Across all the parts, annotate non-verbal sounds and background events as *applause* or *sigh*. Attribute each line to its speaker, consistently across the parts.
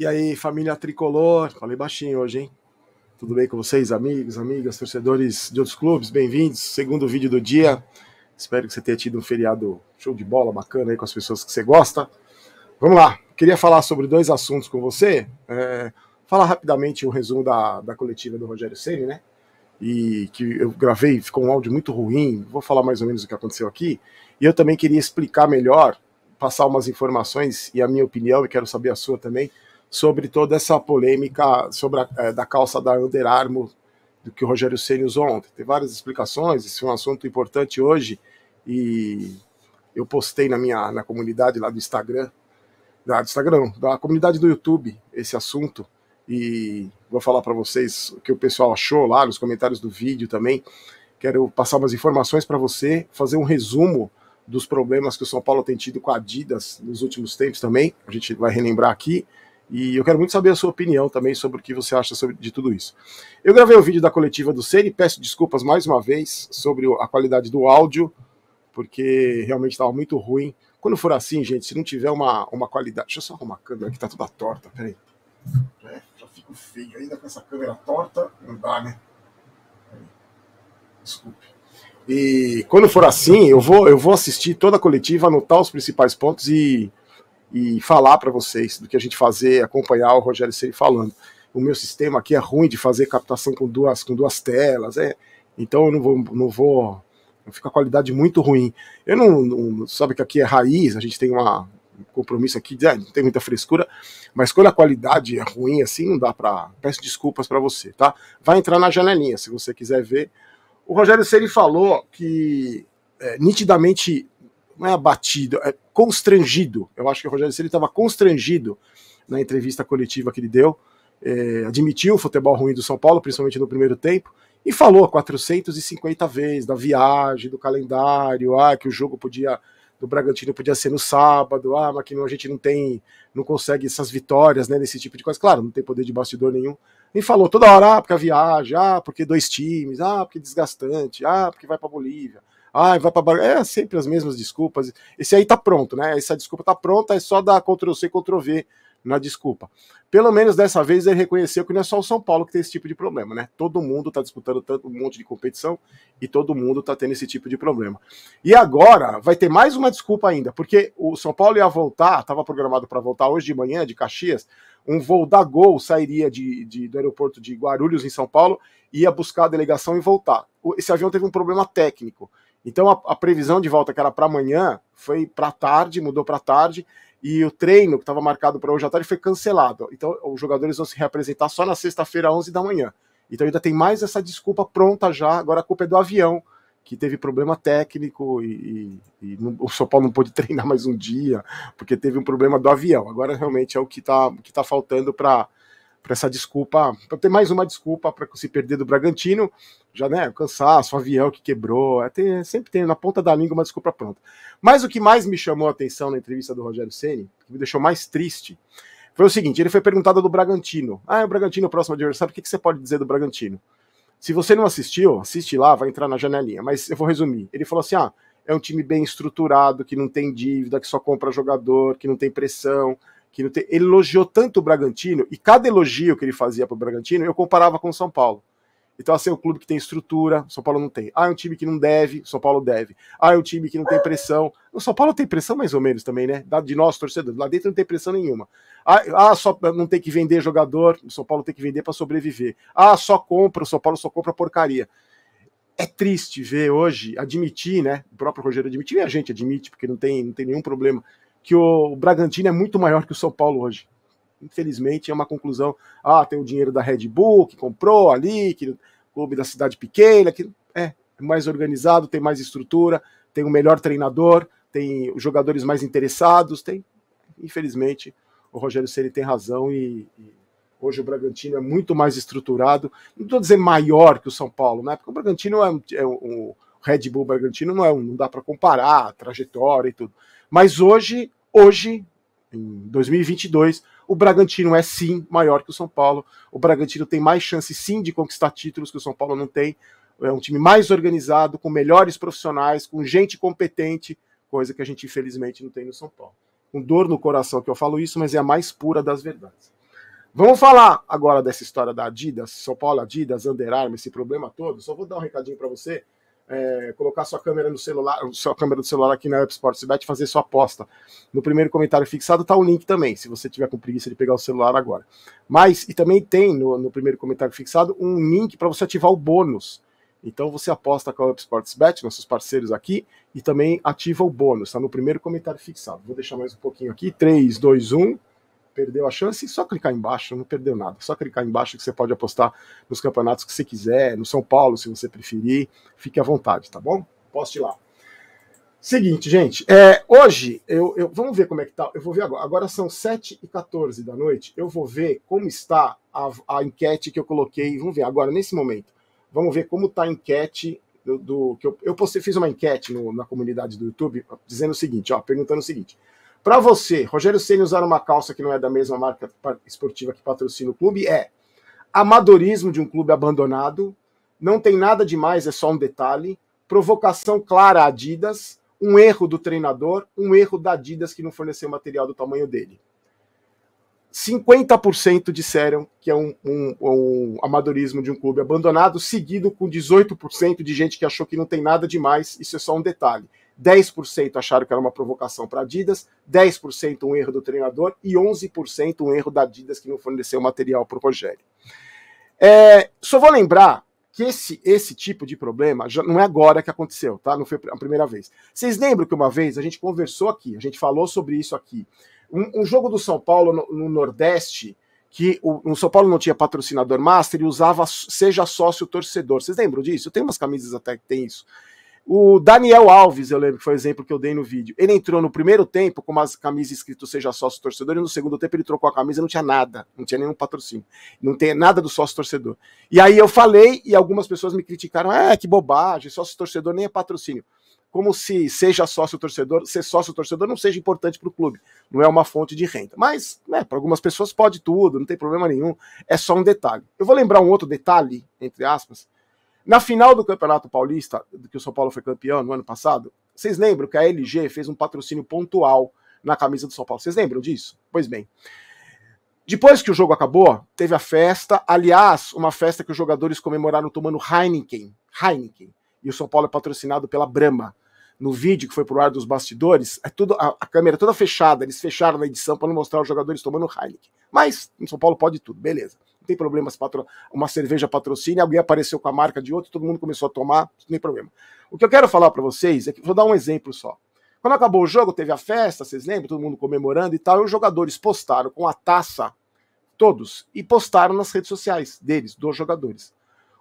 Speaker 1: E aí, família tricolor, falei baixinho hoje, hein? Tudo bem com vocês, amigos, amigas, torcedores de outros clubes? Bem-vindos. Segundo vídeo do dia. Espero que você tenha tido um feriado show de bola, bacana aí com as pessoas que você gosta. Vamos lá. Queria falar sobre dois assuntos com você. É, falar rapidamente o um resumo da, da coletiva do Rogério Ceni, né? E que eu gravei, ficou um áudio muito ruim. Vou falar mais ou menos o que aconteceu aqui. E eu também queria explicar melhor, passar umas informações e a minha opinião, e quero saber a sua também sobre toda essa polêmica sobre a, é, da calça da Under Armour do que o Rogério Ceni usou ontem. Tem várias explicações, esse é um assunto importante hoje e eu postei na minha na comunidade lá do Instagram, da do Instagram, da comunidade do YouTube esse assunto e vou falar para vocês o que o pessoal achou lá nos comentários do vídeo também. Quero passar umas informações para você, fazer um resumo dos problemas que o São Paulo tem tido com a Adidas nos últimos tempos também. A gente vai relembrar aqui e eu quero muito saber a sua opinião também sobre o que você acha sobre, de tudo isso. Eu gravei o vídeo da coletiva do e peço desculpas mais uma vez sobre a qualidade do áudio, porque realmente estava muito ruim. Quando for assim, gente, se não tiver uma, uma qualidade. Deixa eu só arrumar a câmera que tá toda torta, peraí. É, já fico feio ainda com essa câmera torta, não dá, né? Desculpe. E quando for assim, eu vou, eu vou assistir toda a coletiva, anotar os principais pontos e e falar para vocês do que a gente fazer, acompanhar o Rogério Ceni falando. O meu sistema aqui é ruim de fazer captação com duas, com duas telas, é, então eu não vou, não vou, fica a qualidade muito ruim. Eu não, não, sabe que aqui é raiz, a gente tem uma, um compromisso aqui, é, não tem muita frescura, mas quando a qualidade é ruim assim, não dá para, peço desculpas para você, tá? Vai entrar na janelinha, se você quiser ver. O Rogério Ceni falou que é, nitidamente não é abatido, é, constrangido. Eu acho que o Rogério Ceni estava constrangido na entrevista coletiva que ele deu. É, admitiu o futebol ruim do São Paulo, principalmente no primeiro tempo, e falou 450 vezes da viagem, do calendário, ah, que o jogo podia do Bragantino podia ser no sábado, ah, mas que não, a gente não tem, não consegue essas vitórias, né, nesse tipo de coisa. Claro, não tem poder de bastidor nenhum. E falou toda hora, ah, porque a viagem, ah, porque dois times, ah, porque desgastante, ah, porque vai para Bolívia. Ah, vai para Barcelona. É sempre as mesmas desculpas. Esse aí tá pronto, né? Essa desculpa tá pronta, é só dar Ctrl C, Ctrl V na desculpa. Pelo menos dessa vez ele reconheceu que não é só o São Paulo que tem esse tipo de problema, né? Todo mundo tá disputando tanto um monte de competição e todo mundo tá tendo esse tipo de problema. E agora vai ter mais uma desculpa ainda, porque o São Paulo ia voltar, estava programado para voltar hoje de manhã de Caxias, um voo da Gol sairia de, de, do aeroporto de Guarulhos, em São Paulo, ia buscar a delegação e voltar. Esse avião teve um problema técnico. Então a, a previsão de volta que era para amanhã foi para tarde, mudou para tarde e o treino que estava marcado para hoje à tarde foi cancelado. Então os jogadores vão se reapresentar só na sexta-feira, 11 da manhã. Então ainda tem mais essa desculpa pronta já. Agora a culpa é do avião, que teve problema técnico e, e, e não, o São Paulo não pôde *laughs* treinar mais um dia, porque teve um problema do avião. Agora realmente é o que está que tá faltando para para essa desculpa, para ter mais uma desculpa para se perder do Bragantino, já né, cansaço, avião que quebrou, até sempre tem na ponta da língua uma desculpa pronta. Mas o que mais me chamou a atenção na entrevista do Rogério Ceni, que me deixou mais triste, foi o seguinte: ele foi perguntado do Bragantino. Ah, é o Bragantino o próximo adversário, o que, que você pode dizer do Bragantino? Se você não assistiu, assiste lá, vai entrar na janelinha, mas eu vou resumir. Ele falou assim: ah, é um time bem estruturado, que não tem dívida, que só compra jogador, que não tem pressão, que ele elogiou tanto o Bragantino, e cada elogio que ele fazia para o Bragantino, eu comparava com o São Paulo. Então, assim, é um clube que tem estrutura, São Paulo não tem. Ah, é um time que não deve, São Paulo deve. Ah, é um time que não tem pressão. O São Paulo tem pressão mais ou menos também, né? De nós, torcedores. Lá dentro não tem pressão nenhuma. Ah, ah só não tem que vender jogador, o São Paulo tem que vender para sobreviver. Ah, só compra, o São Paulo só compra porcaria. É triste ver hoje, admitir, né? O próprio Rogério admitir, e a gente admite, porque não tem, não tem nenhum problema que o Bragantino é muito maior que o São Paulo hoje. Infelizmente, é uma conclusão. Ah, tem o dinheiro da Red Bull que comprou ali, que clube da cidade pequena, que é mais organizado, tem mais estrutura, tem o um melhor treinador, tem os jogadores mais interessados, tem. Infelizmente, o Rogério Ceni tem razão e, e, hoje o Bragantino é muito mais estruturado. Não estou dizer maior que o São Paulo, né? Porque o Bragantino é, um, é um, o Red Bull Bragantino não é um, não dá para comparar trajetória e tudo. Mas hoje, hoje, em 2022, o Bragantino é sim maior que o São Paulo. O Bragantino tem mais chance sim de conquistar títulos que o São Paulo não tem. É um time mais organizado, com melhores profissionais, com gente competente, coisa que a gente infelizmente não tem no São Paulo. Com dor no coração que eu falo isso, mas é a mais pura das verdades. Vamos falar agora dessa história da Adidas, São Paulo Adidas, Under Armour, esse problema todo. Só vou dar um recadinho para você é, colocar sua câmera no celular, sua câmera do celular aqui na Up Sports Bet, fazer sua aposta. No primeiro comentário fixado está o link também, se você tiver com preguiça de pegar o celular agora. Mas, e também tem no, no primeiro comentário fixado um link para você ativar o bônus. Então você aposta com a Up Bet, nossos parceiros aqui, e também ativa o bônus, está no primeiro comentário fixado. Vou deixar mais um pouquinho aqui, 3, 2, 1 perdeu a chance, só clicar embaixo, não perdeu nada. Só clicar embaixo que você pode apostar nos campeonatos que você quiser, no São Paulo, se você preferir. Fique à vontade, tá bom? Poste lá. Seguinte, gente, é, hoje eu, eu, vamos ver como é que tá. Eu vou ver agora. Agora são 7 e 14 da noite. Eu vou ver como está a, a enquete que eu coloquei. Vamos ver agora, nesse momento. Vamos ver como está a enquete do, do, que eu, eu postei, fiz uma enquete no, na comunidade do YouTube dizendo o seguinte, ó, perguntando o seguinte: para você, Rogério Senna usar uma calça que não é da mesma marca esportiva que patrocina o clube é amadorismo de um clube abandonado, não tem nada demais, é só um detalhe, provocação clara a Adidas, um erro do treinador, um erro da Adidas que não forneceu material do tamanho dele. 50% disseram que é um, um, um, amadorismo de um clube abandonado, seguido com 18% de gente que achou que não tem nada demais, isso é só um detalhe. 10% acharam que era uma provocação para a Adidas, 10% um erro do treinador e 11% um erro da Adidas que não forneceu material para o Rogério. É, só vou lembrar que esse, esse tipo de problema já não é agora que aconteceu, tá? Não foi a primeira vez. Vocês lembram que uma vez a gente conversou aqui, a gente falou sobre isso aqui. Um, um jogo do São Paulo no, no Nordeste, que o, o, São Paulo não tinha patrocinador master e usava seja sócio torcedor. Vocês lembram disso? Eu tenho umas camisas até que tem isso. O Daniel Alves, eu lembro que foi o exemplo que eu dei no vídeo. Ele entrou no primeiro tempo com uma camisa escrito Seja Sócio Torcedor e no segundo tempo ele trocou a camisa e não tinha nada, não tinha nenhum patrocínio, não tem nada do sócio torcedor. E aí eu falei e algumas pessoas me criticaram: ah, que bobagem, sócio torcedor nem é patrocínio. Como se seja sócio torcedor, ser sócio torcedor não seja importante para o clube, não é uma fonte de renda. Mas, né, para algumas pessoas pode tudo, não tem problema nenhum, é só um detalhe. Eu vou lembrar um outro detalhe, entre aspas, na final do Campeonato Paulista, que o São Paulo foi campeão no ano passado, vocês lembram que a LG fez um patrocínio pontual na camisa do São Paulo? Vocês lembram disso? Pois bem. Depois que o jogo acabou, teve a festa, aliás, uma festa que os jogadores comemoraram tomando Heineken. Heineken. E o São Paulo é patrocinado pela Brahma. No vídeo que foi pro ar dos bastidores, é tudo a, a câmera é toda fechada, eles fecharam na edição para não mostrar os jogadores tomando Heineken. Mas o São Paulo pode tudo, beleza tem problema se patro... uma cerveja patrocina, alguém apareceu com a marca de outro, todo mundo começou a tomar, não tem problema. O que eu quero falar para vocês é que vou dar um exemplo só. Quando acabou o jogo, teve a festa, vocês lembram? Todo mundo comemorando e tal, e os jogadores postaram com a taça, todos, e postaram nas redes sociais deles, dos jogadores.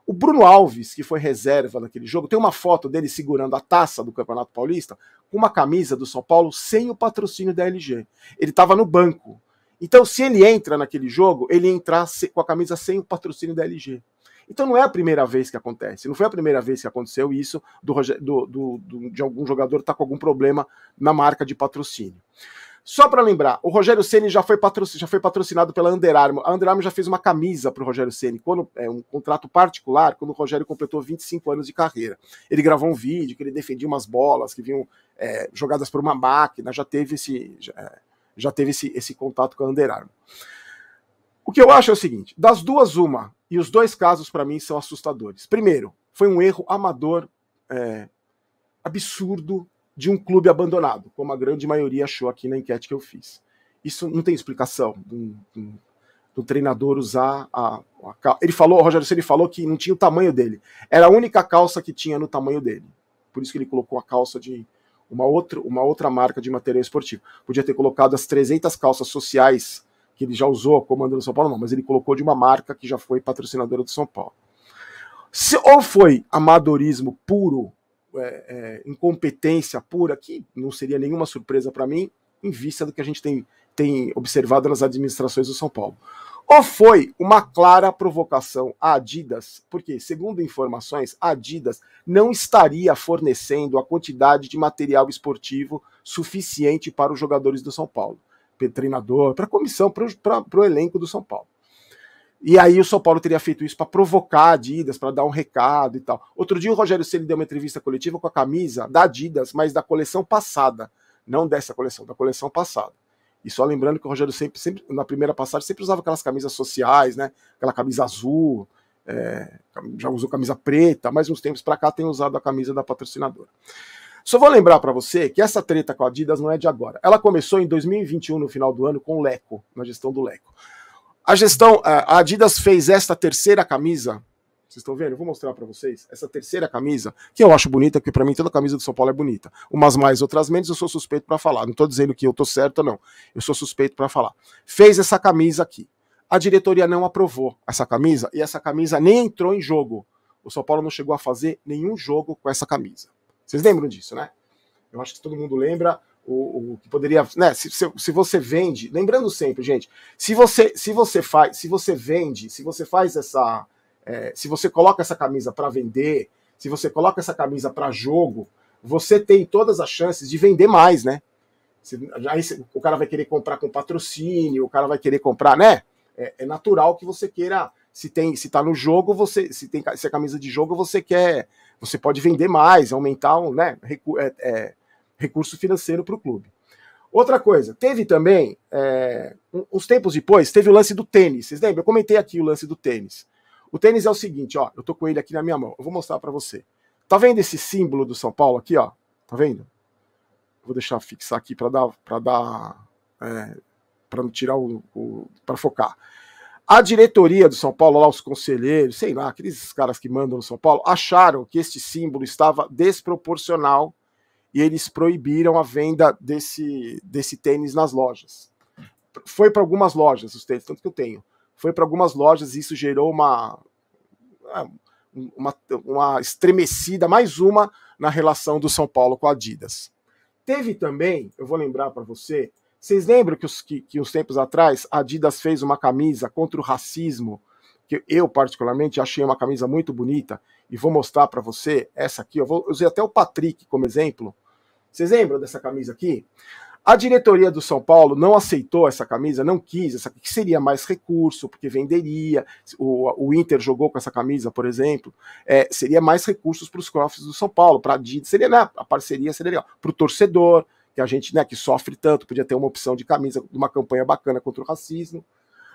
Speaker 1: O Bruno Alves, que foi reserva naquele jogo, tem uma foto dele segurando a taça do Campeonato Paulista com uma camisa do São Paulo sem o patrocínio da LG. Ele estava no banco. Então, se ele entra naquele jogo, ele entrar com a camisa sem o patrocínio da LG. Então não é a primeira vez que acontece, não foi a primeira vez que aconteceu isso do, do, do, de algum jogador estar tá com algum problema na marca de patrocínio. Só para lembrar, o Rogério Ceni já, já foi, patrocinado pela Under Armour. A Under Armour já fez uma camisa para o Rogério Ceni, quando é um contrato particular, quando o Rogério completou 25 anos de carreira. Ele gravou um vídeo que ele defendia umas bolas que vinham é, jogadas por uma máquina, já teve esse já, é, já teve esse, esse contato com a Under Armour. O que eu acho é o seguinte: das duas, uma, e os dois casos para mim são assustadores. Primeiro, foi um erro amador é, absurdo de um clube abandonado, como a grande maioria achou aqui na enquete que eu fiz. Isso não tem explicação do, do, do treinador usar a, a Ele falou, Roger ele falou que não tinha o tamanho dele. Era a única calça que tinha no tamanho dele. Por isso que ele colocou a calça de uma, outra uma outra marca de material esportivo. Podia ter colocado as 300 calças sociais que ele já usou comando do São Paulo, não, mas ele colocou de uma marca que já foi patrocinadora do São Paulo. Se, ou foi amadorismo puro, é, é, incompetência pura, que não seria nenhuma surpresa para mim, em vista do que a gente tem, tem observado nas administrações do São Paulo. Ou foi uma clara provocação à Adidas? Porque, segundo informações, a Adidas não estaria fornecendo a quantidade de material esportivo suficiente para os jogadores do São Paulo, para o treinador, para a comissão, para o elenco do São Paulo. E aí o São Paulo teria feito isso para provocar a Adidas, para dar um recado e tal. Outro dia o Rogério Ceni deu uma entrevista coletiva com a camisa da Adidas, mas da coleção passada, não dessa coleção, da coleção passada. E só lembrando que o Rogério sempre, sempre na primeira passagem, sempre usava aquelas camisas sociais, né? Aquela camisa azul, é, já usou camisa preta, mas uns tempos para cá tem usado a camisa da patrocinadora. Só vou lembrar para você que essa treta com a Adidas não é de agora. Ela começou em 2021, no final do ano, com o Leco, na gestão do Leco. A gestão, a Adidas fez esta terceira camisa vocês estão vendo? Eu vou mostrar para vocês essa terceira camisa, que eu acho bonita, porque para mim toda camisa do São Paulo é bonita. Umas mais, outras menos, eu sou suspeito para falar. Não estou dizendo que eu estou certo, não. Eu sou suspeito para falar. Fez essa camisa aqui. A diretoria não aprovou essa camisa e essa camisa nem entrou em jogo. O São Paulo não chegou a fazer nenhum jogo com essa camisa. Vocês lembram disso, né? Eu acho que todo mundo lembra o, que poderia, né? Se, se, se, você vende, lembrando sempre, gente, se você se você faz, se você vende, se você faz essa é, se você coloca essa camisa para vender, se você coloca essa camisa para jogo, você tem todas as chances de vender mais, né? Aí o cara vai querer comprar com patrocínio, o cara vai querer comprar, né? É, é natural que você queira. Se tem, se tá no jogo, você se tem se é camisa de jogo, você quer, você pode vender mais, aumentar um, né, recu, é, é, recurso financeiro para o clube. Outra coisa, teve também, é, uns tempos depois, teve o lance do tênis. Vocês lembram? Eu comentei aqui o lance do tênis. O tênis é o seguinte, ó, eu tô com ele aqui na minha mão, eu vou mostrar para você. Tá vendo esse símbolo do São Paulo aqui, ó? Tá vendo? Vou deixar fixar aqui para dar para dar é, para tirar o, o para focar. A diretoria do São Paulo, lá os conselheiros, sei lá, aqueles caras que mandam no São Paulo, acharam que este símbolo estava desproporcional e eles proibiram a venda desse, desse tênis nas lojas. Foi para algumas lojas os tênis, tanto que eu tenho foi para algumas lojas e isso gerou uma, ah, uma, uma estremecida, mais uma, na relação do São Paulo com a Adidas. Teve também, eu vou lembrar para você, vocês lembram que, os, que, que uns tempos atrás a Adidas fez uma camisa contra o racismo, que eu particularmente achei uma camisa muito bonita, e vou mostrar para você essa aqui. Eu, vou, eu usei até o Patrick como exemplo. Vocês lembram dessa camisa aqui? A diretoria do São Paulo não aceitou essa camisa, não quis, essa, que seria mais recurso, porque venderia. O, o Inter jogou com essa camisa, por exemplo. É, seria mais recursos para os cofres do São Paulo, para seria né, a parceria seria legal, para o torcedor, que a gente né, que sofre tanto, podia ter uma opção de camisa, uma campanha bacana contra o racismo.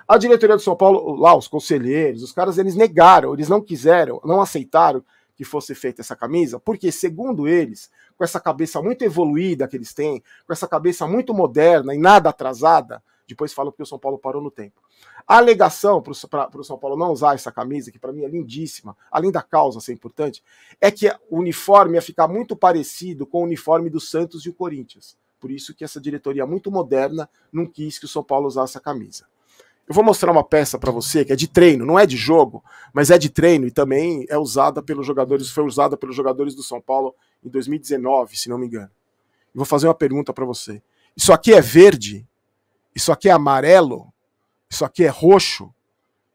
Speaker 1: A diretoria do São Paulo, lá, os conselheiros, os caras, eles negaram, eles não quiseram, não aceitaram que fosse feita essa camisa, porque, segundo eles, com essa cabeça muito evoluída que eles têm, com essa cabeça muito moderna e nada atrasada, depois falo porque o São Paulo parou no tempo. A alegação para o São Paulo não usar essa camisa, que para mim é lindíssima, além da causa ser importante, é que o uniforme ia ficar muito parecido com o uniforme do Santos e o Corinthians. Por isso que essa diretoria muito moderna não quis que o São Paulo usasse a camisa. Eu vou mostrar uma peça para você que é de treino, não é de jogo, mas é de treino e também é usada pelos jogadores, foi usada pelos jogadores do São Paulo em 2019, se não me engano. E vou fazer uma pergunta para você. Isso aqui é verde? Isso aqui é amarelo? Isso aqui é roxo?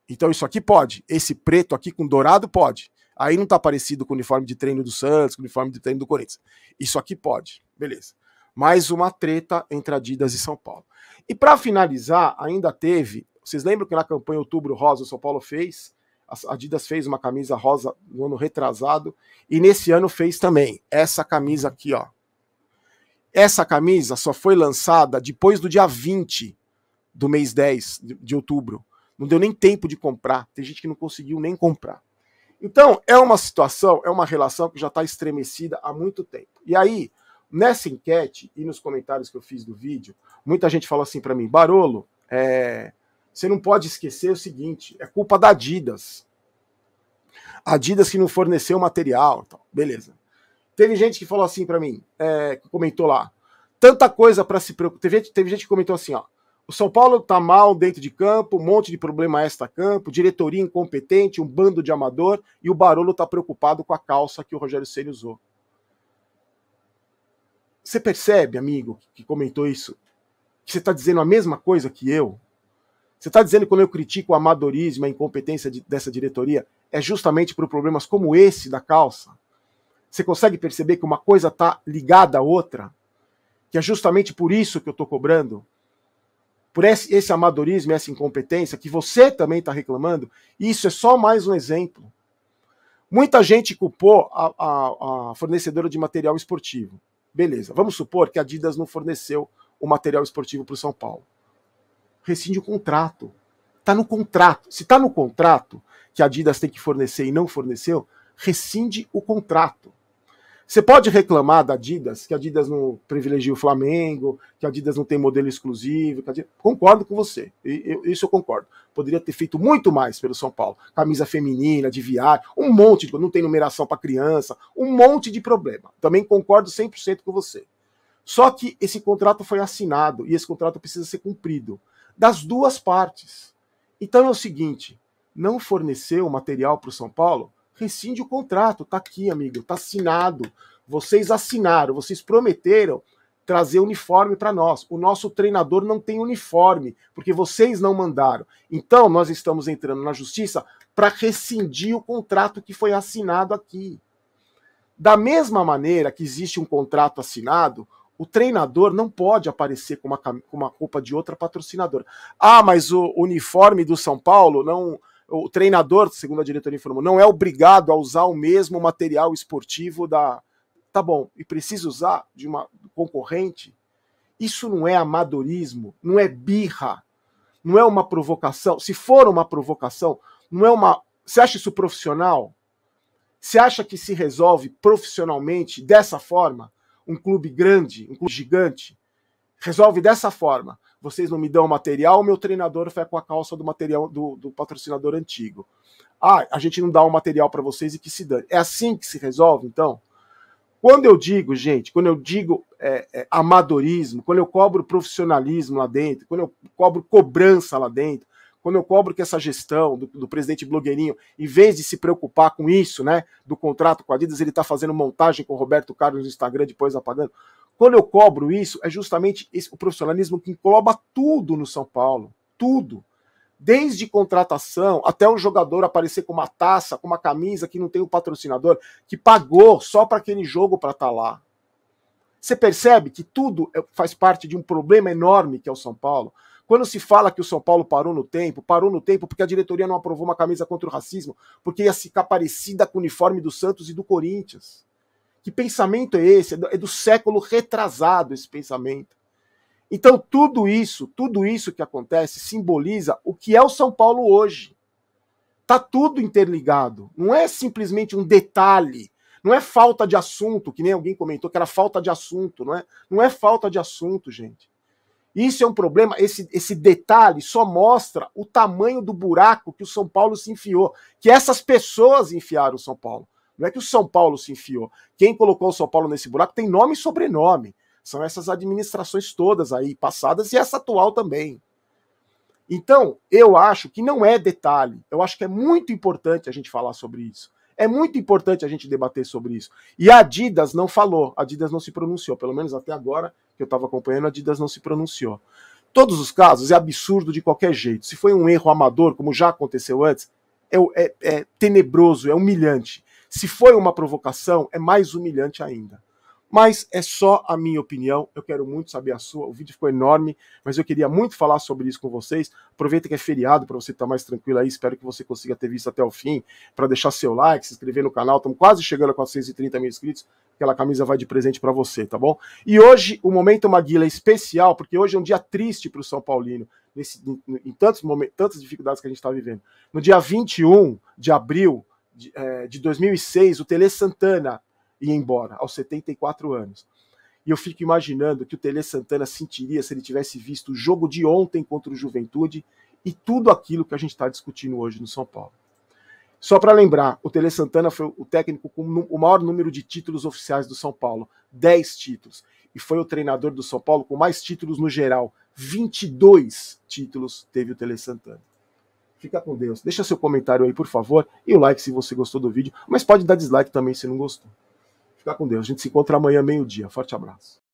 Speaker 1: Então isso aqui pode. Esse preto aqui com dourado pode. Aí não está parecido com o uniforme de treino do Santos, com o uniforme de treino do Corinthians. Isso aqui pode. Beleza. Mais uma treta entre Adidas e São Paulo. E para finalizar, ainda teve. Vocês lembram que na campanha Outubro Rosa o São Paulo fez a Adidas fez uma camisa rosa no ano retrasado e nesse ano fez também essa camisa aqui, ó. Essa camisa só foi lançada depois do dia 20 do mês 10 de outubro. Não deu nem tempo de comprar. Tem gente que não conseguiu nem comprar. Então, é uma situação, é uma relação que já está estremecida há muito tempo. E aí, nessa enquete e nos comentários que eu fiz do vídeo, muita gente falou assim para mim: Barolo, é, você não pode esquecer o seguinte: é culpa da Adidas. Adidas que não forneceu material. Tal. Beleza. Teve gente que falou assim para mim, é, comentou lá. Tanta coisa para se preocupar. Teve, teve, gente que comentou assim, ó. O São Paulo tá mal dentro de campo, um monte de problema extra-campo, diretoria incompetente, um bando de amador e o Barolo tá preocupado com a calça que o Rogério Ceni usou. Você percebe, amigo, que comentou isso? Que você tá dizendo a mesma coisa que eu? Você está dizendo que quando eu critico o amadorismo, a incompetência de, dessa diretoria, é justamente por problemas como esse da calça? Você consegue perceber que uma coisa está ligada à outra? Que é justamente por isso que eu estou cobrando? Por esse, esse amadorismo, essa incompetência, que você também está reclamando? Isso é só mais um exemplo. Muita gente culpou a, a, a fornecedora de material esportivo. Beleza, vamos supor que a Adidas não forneceu o material esportivo para o São Paulo rescinde o contrato. Está no contrato. Se está no contrato que a Adidas tem que fornecer e não forneceu, rescinde o contrato. Você pode reclamar da Adidas, que a Adidas não privilegia o Flamengo, que a Adidas não tem modelo exclusivo. Adidas... Concordo com você, eu, isso eu concordo. Poderia ter feito muito mais pelo São Paulo. Camisa feminina, de viagem, um monte de não tem numeração para criança, um monte de problema. Também concordo 100% com você. Só que esse contrato foi assinado e esse contrato precisa ser cumprido das duas partes. Então é o seguinte: não forneceu o material para o São Paulo, rescinde o contrato. Tá aqui, amigo, tá assinado. Vocês assinaram, vocês prometeram trazer uniforme para nós. O nosso treinador não tem uniforme, porque vocês não mandaram. Então nós estamos entrando na justiça para rescindir o contrato que foi assinado aqui. Da mesma maneira que existe um contrato assinado, o treinador não pode aparecer com uma, com uma roupa de outra patrocinadora. Ah, mas o uniforme do São Paulo não. O treinador, segundo a diretoria informou, não é obrigado a usar o mesmo material esportivo da. Tá bom, e precisa usar de uma concorrente? Isso não é amadorismo, não é birra, não é uma provocação. Se for uma provocação, não é uma. Você acha isso profissional? Você acha que se resolve profissionalmente dessa forma? um clube grande, um clube gigante, resolve dessa forma. Vocês não me dão material, meu treinador foi com a calça do material do, do patrocinador antigo. Ah, a gente não dá o um material para vocês e que se dane. É assim que se resolve, então? Quando eu digo, gente, quando eu digo é, é, amadorismo, quando eu cobro profissionalismo lá dentro, quando eu cobro cobrança lá dentro, quando eu cobro que essa gestão do, do, presidente blogueirinho, em vez de se preocupar com isso, né, do contrato com a Adidas, ele está fazendo montagem com o Roberto Carlos no Instagram, depois apagando. Quando eu cobro isso, é justamente esse, o profissionalismo que engloba tudo no São Paulo, tudo. Desde contratação até o jogador aparecer com uma taça, com uma camisa que não tem o um patrocinador, que pagou só para aquele jogo para estar tá lá. Você percebe que tudo é, faz parte de um problema enorme que é o São Paulo. Quando se fala que o São Paulo parou no tempo, parou no tempo porque a diretoria não aprovou uma camisa contra o racismo, porque ia ficar parecida com o uniforme do Santos e do Corinthians. Que pensamento é esse? É do, é do século retrasado esse pensamento. Então, tudo isso, tudo isso que acontece simboliza o que é o São Paulo hoje. Tá tudo interligado. Não é simplesmente um detalhe. Não é falta de assunto, que nem alguém comentou que era falta de assunto, não é? Não é falta de assunto, gente. Isso é um problema, esse, esse detalhe só mostra o tamanho do buraco que o São Paulo se enfiou, que essas pessoas enfiaram o São Paulo. Não é que o São Paulo se enfiou. Quem colocou o São Paulo nesse buraco tem nome e sobrenome. São essas administrações todas aí, passadas e essa atual também. Então, eu acho que não é detalhe, eu acho que é muito importante a gente falar sobre isso. É muito importante a gente debater sobre isso. E a Adidas não falou, a Adidas não se pronunciou, pelo menos até agora que eu estava acompanhando, a Adidas não se pronunciou. Todos os casos é absurdo de qualquer jeito. Se foi um erro amador, como já aconteceu antes, é, é, é tenebroso, é humilhante. Se foi uma provocação, é mais humilhante ainda. Mas é só a minha opinião, eu quero muito saber a sua. O vídeo ficou enorme, mas eu queria muito falar sobre isso com vocês. Aproveita que é feriado para você estar tá mais tranquilo aí. Espero que você consiga ter visto até o fim. Para deixar seu like, se inscrever no canal. Estamos quase chegando a 430 mil inscritos. Aquela camisa vai de presente para você, tá bom? E hoje o Momento Maguila é especial, porque hoje é um dia triste para o São Paulino. Nesse, em tantos momentos, tantas dificuldades que a gente está vivendo. No dia 21 de abril de, é, de 2006, o Tele Santana ia embora, aos 74 anos. E eu fico imaginando que o Tele Santana sentiria se ele tivesse visto o jogo de ontem contra o Juventude e tudo aquilo que a gente está discutindo hoje no São Paulo. Só para lembrar, o Tele Santana foi o técnico com o maior número de títulos oficiais do São Paulo, 10 títulos. E foi o treinador do São Paulo com mais títulos no geral, 22 títulos teve o Tele Santana. Fica com Deus. Deixa seu comentário aí, por favor, e o like se você gostou do vídeo, mas pode dar dislike também se não gostou. Fica com Deus. A gente se encontra amanhã, meio-dia. Forte abraço.